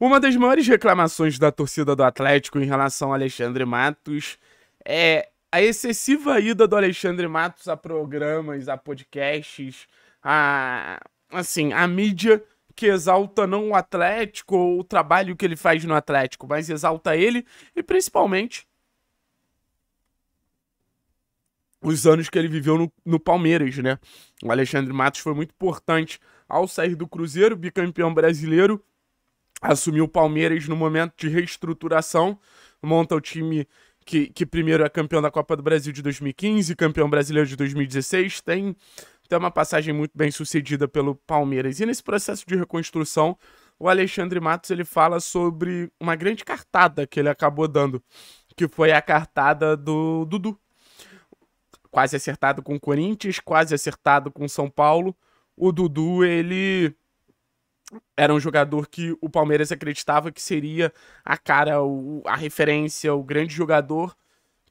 Uma das maiores reclamações da torcida do Atlético em relação a Alexandre Matos é a excessiva ida do Alexandre Matos a programas, a podcasts, a assim, a mídia que exalta não o Atlético ou o trabalho que ele faz no Atlético, mas exalta ele e principalmente os anos que ele viveu no, no, Palmeiras, né? O Alexandre Matos foi muito importante ao sair do Cruzeiro, bicampeão brasileiro, assumiu o Palmeiras no momento de reestruturação, monta o time que, que, primeiro é campeão da Copa do Brasil de 2015, campeão brasileiro de 2016, tem, tem uma passagem muito bem sucedida pelo Palmeiras. E nesse processo de reconstrução, o Alexandre Matos ele fala sobre uma grande cartada que ele acabou dando, que foi a cartada do Dudu. Quase acertado com o Corinthians, quase acertado com São Paulo. O Dudu, ele era um jogador que o Palmeiras acreditava que seria a cara, o, a referência, o grande jogador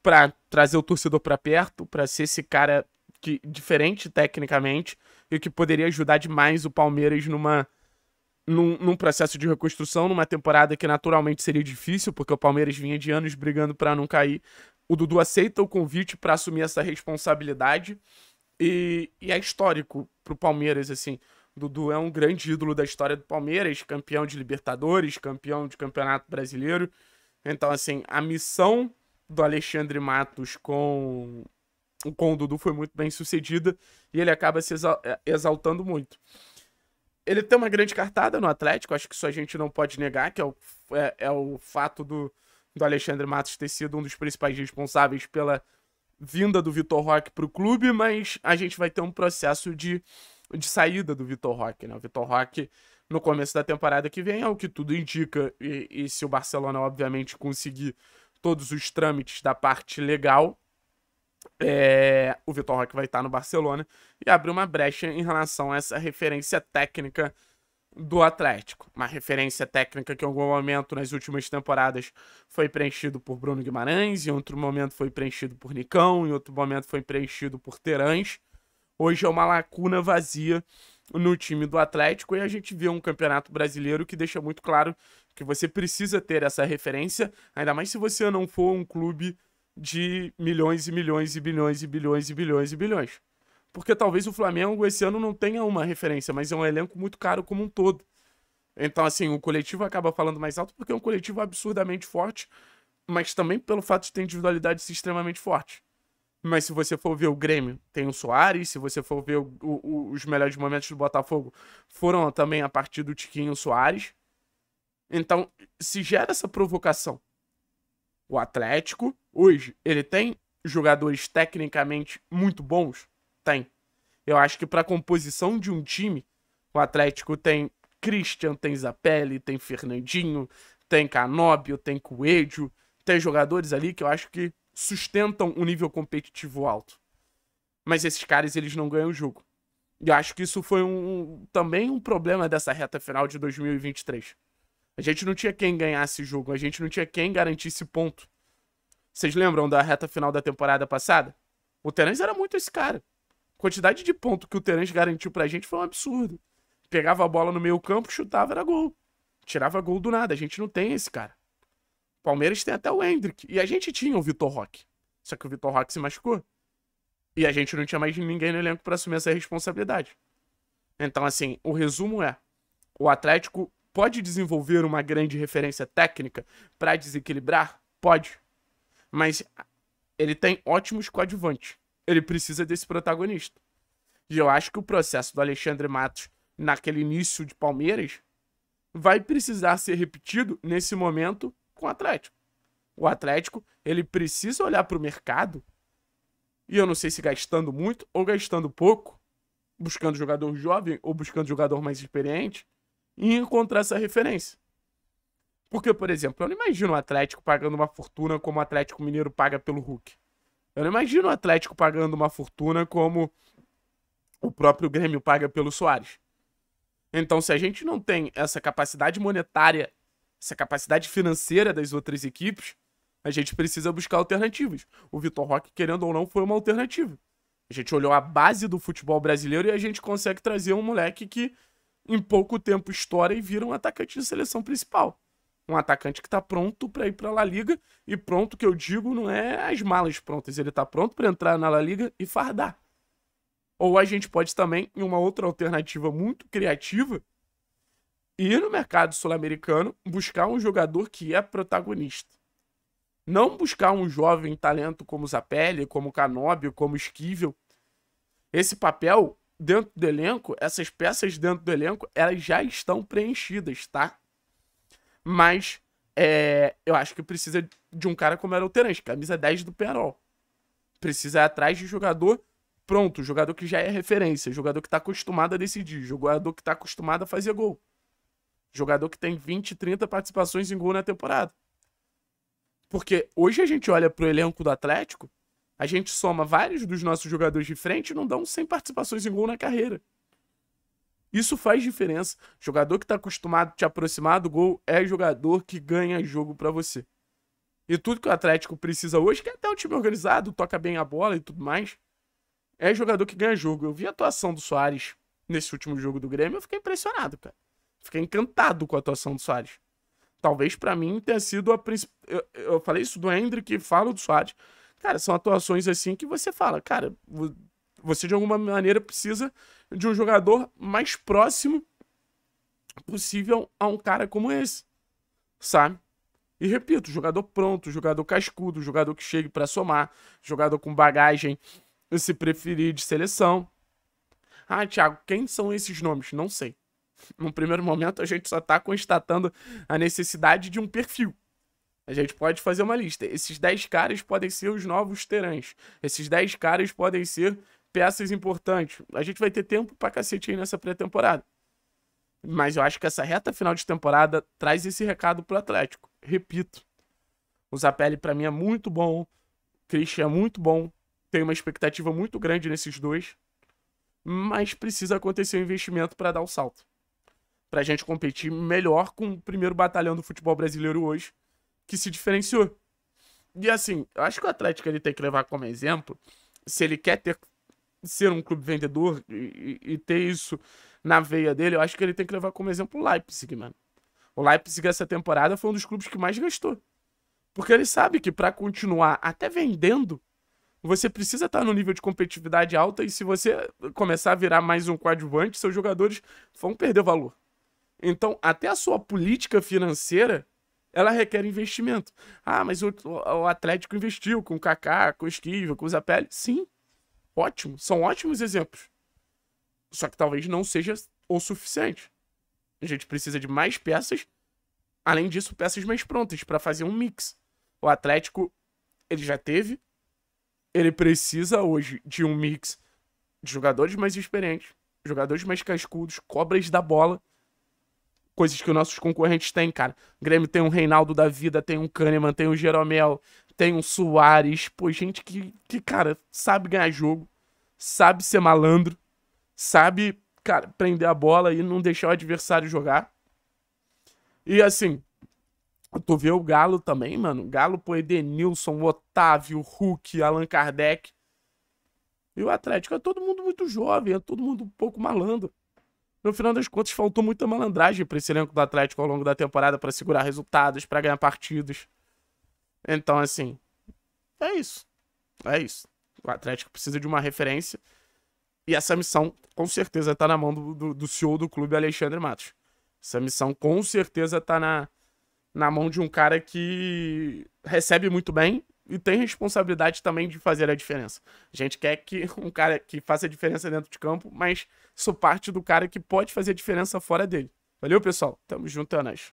para trazer o torcedor para perto, para ser esse cara que diferente tecnicamente e que poderia ajudar demais o Palmeiras numa num, num processo de reconstrução, numa temporada que naturalmente seria difícil, porque o Palmeiras vinha de anos brigando para não cair. O Dudu aceita o convite para assumir essa responsabilidade e, e é histórico para o Palmeiras assim. Dudu é um grande ídolo da história do Palmeiras, campeão de Libertadores, campeão de Campeonato Brasileiro. Então, assim, a missão do Alexandre Matos com, com o Dudu foi muito bem sucedida e ele acaba se é, exaltando muito. Ele tem uma grande cartada no Atlético, acho que isso a gente não pode negar, que é o, é, é o fato do, do Alexandre Matos ter sido um dos principais responsáveis pela vinda do Vitor Roque para o clube, mas a gente vai ter um processo de de saída do Vitor Roque, né? O Vitor Roque, no começo da temporada que vem, é o que tudo indica, e, e se o Barcelona, obviamente, conseguir todos os trâmites da parte legal, é, o Vitor Roque vai estar no Barcelona e abrir uma brecha em relação a essa referência técnica do Atlético. Uma referência técnica que em algum momento nas últimas temporadas foi preenchido por Bruno Guimarães, em outro momento foi preenchido por Nicão, em outro momento foi preenchido por Terãs hoje é uma lacuna vazia no time do Atlético e a gente vê um campeonato brasileiro que deixa muito claro que você precisa ter essa referência, ainda mais se você não for um clube de milhões e milhões e bilhões e bilhões e bilhões e bilhões. Porque talvez o Flamengo esse ano não tenha uma referência, mas é um elenco muito caro como um todo. Então, assim, o coletivo acaba falando mais alto porque é um coletivo absurdamente forte, mas também pelo fato de ter individualidades extremamente fortes. Mas se você for ver o Grêmio, tem o Soares. Se você for ver o, o, os melhores momentos do Botafogo, foram também a partir do Tiquinho Soares. Então, se gera essa provocação. O Atlético, hoje, ele tem jogadores tecnicamente muito bons? Tem. Eu acho que para a composição de um time, o Atlético tem Christian, tem Zapelli, tem Fernandinho, tem Canóbio, tem Coelho, tem jogadores ali que eu acho que sustentam um nível competitivo alto. Mas esses caras, eles não ganham o jogo. E eu acho que isso foi um, também um problema dessa reta final de 2023. A gente não tinha quem ganhasse jogo, a gente não tinha quem garantisse ponto. Vocês lembram da reta final da temporada passada? O Terence era muito esse cara. A quantidade de ponto que o Terence garantiu pra gente foi um absurdo. Pegava a bola no meio campo, chutava, era gol. Tirava gol do nada. A gente não tem esse cara. Palmeiras tem até o Hendrick. E a gente tinha o Vitor Roque. Só que o Vitor Roque se machucou. E a gente não tinha mais ninguém no elenco para assumir essa responsabilidade. Então, assim, o resumo é: o Atlético pode desenvolver uma grande referência técnica para desequilibrar? Pode. Mas ele tem ótimos coadjuvantes. Ele precisa desse protagonista. E eu acho que o processo do Alexandre Matos naquele início de Palmeiras vai precisar ser repetido nesse momento com o Atlético. O Atlético, ele precisa olhar para o mercado, e eu não sei se gastando muito ou gastando pouco, buscando jogador jovem ou buscando jogador mais experiente, e encontrar essa referência. Porque, por exemplo, eu não imagino o Atlético pagando uma fortuna como o Atlético Mineiro paga pelo Hulk. Eu não imagino o Atlético pagando uma fortuna como o próprio Grêmio paga pelo Soares. Então, se a gente não tem essa capacidade monetária essa capacidade financeira das outras equipes, a gente precisa buscar alternativas. O Vitor Roque, querendo ou não, foi uma alternativa. A gente olhou a base do futebol brasileiro e a gente consegue trazer um moleque que em pouco tempo estoura e vira um atacante de seleção principal. Um atacante que está pronto para ir para a La Liga e pronto que eu digo não é as malas prontas, ele está pronto para entrar na La Liga e fardar. Ou a gente pode também, em uma outra alternativa muito criativa, ir no mercado sul-americano buscar um jogador que é protagonista. Não buscar um jovem talento como Zapelli, como Canóbio, como Esquivel. Esse papel dentro do elenco, essas peças dentro do elenco, elas já estão preenchidas, tá? Mas é, eu acho que precisa de um cara como era o Terence, camisa 10 do Penarol. Precisa ir atrás de jogador pronto, jogador que já é referência, jogador que está acostumado a decidir, jogador que está acostumado a fazer gol. Jogador que tem 20, 30 participações em gol na temporada. Porque hoje a gente olha pro elenco do Atlético, a gente soma vários dos nossos jogadores de frente e não dão 100 participações em gol na carreira. Isso faz diferença. Jogador que tá acostumado a te aproximar do gol é jogador que ganha jogo para você. E tudo que o Atlético precisa hoje, que é até um time organizado, toca bem a bola e tudo mais, é jogador que ganha jogo. Eu vi a atuação do Soares nesse último jogo do Grêmio, eu fiquei impressionado, cara. Fiquei encantado com a atuação do Soares. Talvez para mim tenha sido a principal. Eu, eu, falei isso do Hendrick, falo do Soares. Cara, são atuações assim que você fala, cara, você de alguma maneira precisa de um jogador mais próximo possível a um cara como esse, sabe? E repito, jogador pronto, jogador cascudo, jogador que chegue para somar, jogador com bagagem, se preferir, de seleção. Ah, Thiago, quem são esses nomes? Não sei. Num primeiro momento, a gente só está constatando a necessidade de um perfil. A gente pode fazer uma lista. Esses 10 caras podem ser os novos terãs. Esses 10 caras podem ser peças importantes. A gente vai ter tempo pra cacete aí nessa pré-temporada. Mas eu acho que essa reta final de temporada traz esse recado pro Atlético. Repito, o Zapelli para mim é muito bom, o Christian é muito bom, tem uma expectativa muito grande nesses dois, mas precisa acontecer um investimento para dar o um salto pra gente competir melhor com o primeiro batalhão do futebol brasileiro hoje, que se diferenciou. E assim, eu acho que o Atlético ele tem que levar como exemplo, se ele quer ter, ser um clube vendedor e, e, ter isso na veia dele, eu acho que ele tem que levar como exemplo o Leipzig, mano. O Leipzig essa temporada foi um dos clubes que mais gastou. Porque ele sabe que para continuar até vendendo, você precisa estar tá no nível de competitividade alta e se você começar a virar mais um coadjuvante, seus jogadores vão perder valor. Então, até a sua política financeira, ela requer investimento. Ah, mas o, o Atlético investiu com o Kaká, com o Esquiva, com o Zapelli. Sim, ótimo. São ótimos exemplos. Só que talvez não seja o suficiente. A gente precisa de mais peças. Além disso, peças mais prontas para fazer um mix. O Atlético, ele já teve. Ele precisa hoje de um mix de jogadores mais experientes, jogadores mais cascudos, cobras da bola coisas que os nossos concorrentes têm, cara. O Grêmio tem um Reinaldo da vida, tem um Kahneman, tem um Jeromel, tem um Soares. Pô, gente que, que, cara, sabe ganhar jogo, sabe ser malandro, sabe, cara, prender a bola e não deixar o adversário jogar. E assim, tu vê o Galo também, mano. Galo, pô, Edenilson, Otávio, Hulk, Allan Kardec. E o Atlético é todo mundo muito jovem, é todo mundo um pouco malandro. No final das contas, faltou muita malandragem para esse elenco do Atlético ao longo da temporada para segurar resultados, para ganhar partidos. Então, assim, é isso. É isso. O Atlético precisa de uma referência. E essa missão, com certeza, está na mão do, do, do CEO do clube, Alexandre Matos. Essa missão, com certeza, está na, na mão de um cara que recebe muito bem e tem responsabilidade também de fazer a diferença. A gente quer que um cara que faça a diferença dentro de campo, mas sou parte do cara que pode fazer a diferença fora dele. Valeu, pessoal. Tamo junto, é nóis.